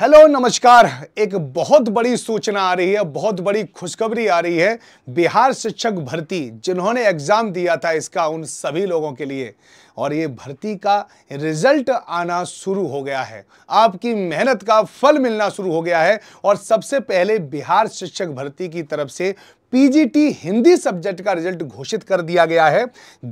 hello नमस्कार एक बहुत बड़ी सूचना आ रही है बहुत बड़ी खुशखबरी आ रही है बिहार शिक्षक भर्ती जिन्होंने एग्ज़ाम दिया था इसका उन सभी लोगों के लिए और ये भर्ती का रिजल्ट आना शुरू हो गया है आपकी मेहनत का फल मिलना शुरू हो गया है और सबसे पहले बिहार शिक्षक भर्ती की तरफ से पीजीटी हिंदी सब्जेक्ट का रिजल्ट घोषित कर दिया गया है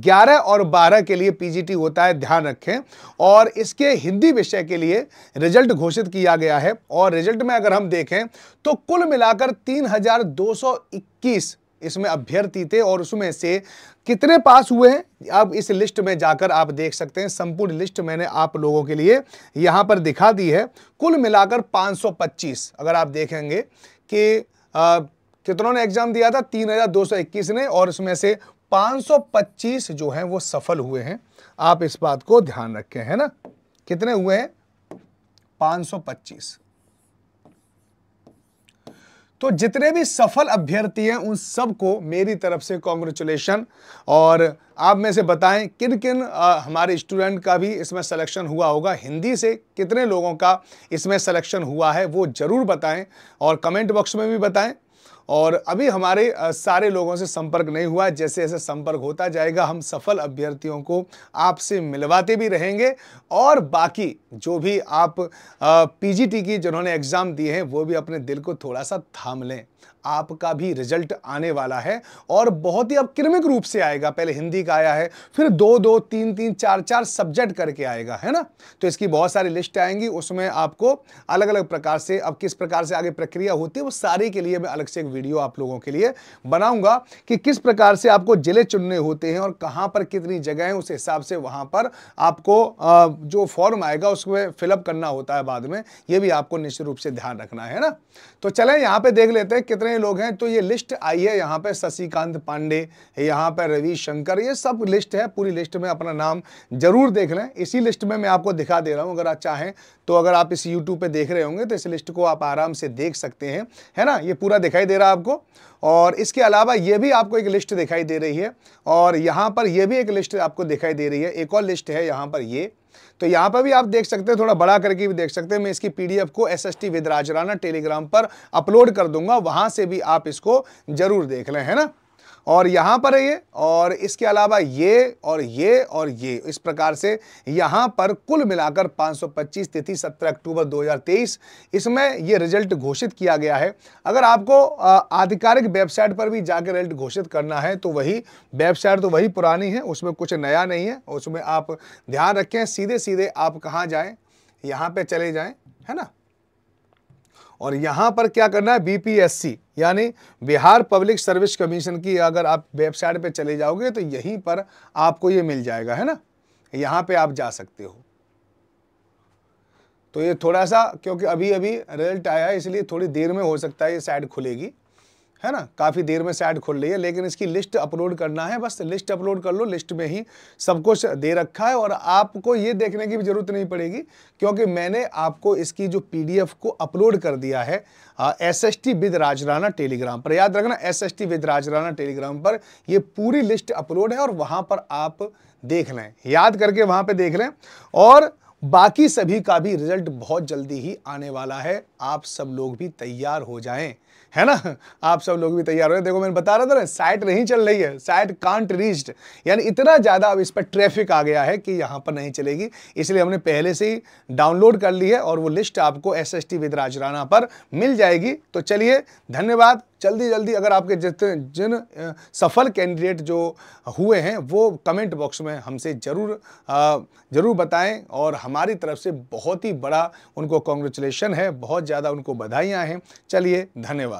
11 और 12 के लिए पीजीटी होता है ध्यान रखें और इसके हिंदी विषय के लिए रिजल्ट घोषित किया गया है और रिजल्ट में अगर हम देखें तो कुल मिलाकर 3221 इसमें अभ्यर्थी थे और उसमें से कितने पास हुए हैं अब इस लिस्ट में जाकर आप देख सकते हैं संपूर्ण लिस्ट मैंने आप लोगों के लिए यहाँ पर दिखा दी है कुल मिलाकर 525 अगर आप देखेंगे कि कितनों ने एग्जाम दिया था 3221 ने और उसमें से 525 जो हैं वो सफल हुए हैं आप इस बात को ध्यान रखें है ना कितने हुए हैं 525 तो जितने भी सफल अभ्यर्थी हैं उन सबको मेरी तरफ से कॉन्ग्रेचुलेशन और आप में से बताएं किन किन आ, हमारे स्टूडेंट का भी इसमें सिलेक्शन हुआ होगा हिंदी से कितने लोगों का इसमें सिलेक्शन हुआ है वो ज़रूर बताएं और कमेंट बॉक्स में भी बताएं और अभी हमारे सारे लोगों से संपर्क नहीं हुआ जैसे जैसे संपर्क होता जाएगा हम सफल अभ्यर्थियों को आपसे मिलवाते भी रहेंगे और बाकी जो भी आप पीजीटी की जिन्होंने एग्ज़ाम दिए हैं वो भी अपने दिल को थोड़ा सा थाम लें आपका भी रिजल्ट आने वाला है और बहुत ही अब क्रमिक रूप से आएगा पहले हिंदी का आया है फिर दो दो तीन तीन चार चार सब्जेक्ट करके आएगा है ना तो इसकी बहुत सारी लिस्ट आएंगी उसमें आपको अलग अलग प्रकार से अब किस प्रकार से आगे प्रक्रिया होती है वो सारे के लिए मैं अलग से एक वीडियो आप लोगों के लिए बनाऊंगा कि किस प्रकार से आपको जिले चुनने होते हैं और कहाँ पर कितनी जगह है उस हिसाब से वहाँ पर आपको जो फॉर्म आएगा उसमें फिलअप करना होता है बाद में ये भी आपको निश्चित रूप से ध्यान रखना है ना तो चले यहाँ पर देख लेते हैं कितने लोग हैं तो ये लिस्ट आई है यहाँ पर शशिकांत पांडे यहाँ रवि रविशंकर ये सब लिस्ट है पूरी लिस्ट में अपना नाम जरूर देख लें इसी लिस्ट में मैं आपको दिखा दे रहा हूँ अगर आप चाहें तो अगर आप इस यूट्यूब पर देख रहे होंगे तो इस लिस्ट को आप आराम से देख सकते हैं है ना ये पूरा दिखाई दे रहा है आपको और इसके अलावा ये भी आपको एक लिस्ट दिखाई दे रही है और यहाँ पर यह भी एक लिस्ट आपको दिखाई दे रही है एक और लिस्ट है यहाँ पर ये तो यहाँ पर भी आप देख सकते हैं थोड़ा बड़ा करके भी देख सकते हैं मैं इसकी पीडीएफ को एस एस टी टेलीग्राम पर अपलोड कर दूंगा वहाँ से भी आप इसको ज़रूर देख लें है ना और यहाँ पर है ये और इसके अलावा ये और ये और ये इस प्रकार से यहाँ पर कुल मिलाकर 525 तिथि 17 अक्टूबर 2023 इसमें ये रिजल्ट घोषित किया गया है अगर आपको आधिकारिक वेबसाइट पर भी जाकर रिजल्ट घोषित करना है तो वही वेबसाइट तो वही पुरानी है उसमें कुछ नया नहीं है उसमें आप ध्यान रखें सीधे सीधे आप कहाँ जाएँ यहाँ पर चले जाएँ है ना और यहाँ पर क्या करना है बी यानी बिहार पब्लिक सर्विस कमीशन की अगर आप वेबसाइट पे चले जाओगे तो यहीं पर आपको ये मिल जाएगा है ना यहाँ पे आप जा सकते हो तो ये थोड़ा सा क्योंकि अभी अभी रिजल्ट आया है इसलिए थोड़ी देर में हो सकता है ये साइड खुलेगी है ना काफ़ी देर में साइट खोल खुल रही है लेकिन इसकी लिस्ट अपलोड करना है बस लिस्ट अपलोड कर लो लिस्ट में ही सब कुछ दे रखा है और आपको ये देखने की भी ज़रूरत नहीं पड़ेगी क्योंकि मैंने आपको इसकी जो पीडीएफ को अपलोड कर दिया है S S T with Rajana Telegram पर याद रखना S S T with Rajana Telegram पर ये पूरी लिस्ट अपलोड है और वहाँ पर आप देख लें याद करके वहाँ पर देख लें और बाकी सभी का भी रिजल्ट बहुत जल्दी ही आने वाला है आप सब लोग भी तैयार हो जाएँ है ना आप सब लोग भी तैयार हो रहे देखो मैंने बता रहा था ना साइट नहीं चल रही है साइट कांट रीच्ड यानी इतना ज़्यादा अब इस पर ट्रैफिक आ गया है कि यहाँ पर नहीं चलेगी इसलिए हमने पहले से ही डाउनलोड कर ली है और वो लिस्ट आपको S S T with Rajrana पर मिल जाएगी तो चलिए धन्यवाद जल्दी जल्दी अगर आपके जितने जिन सफल कैंडिडेट जो हुए हैं वो कमेंट बॉक्स में हमसे ज़रूर ज़रूर बताएं और हमारी तरफ से बहुत ही बड़ा उनको कॉन्ग्रेचुलेशन है बहुत ज़्यादा उनको बधाइयाँ हैं चलिए धन्यवाद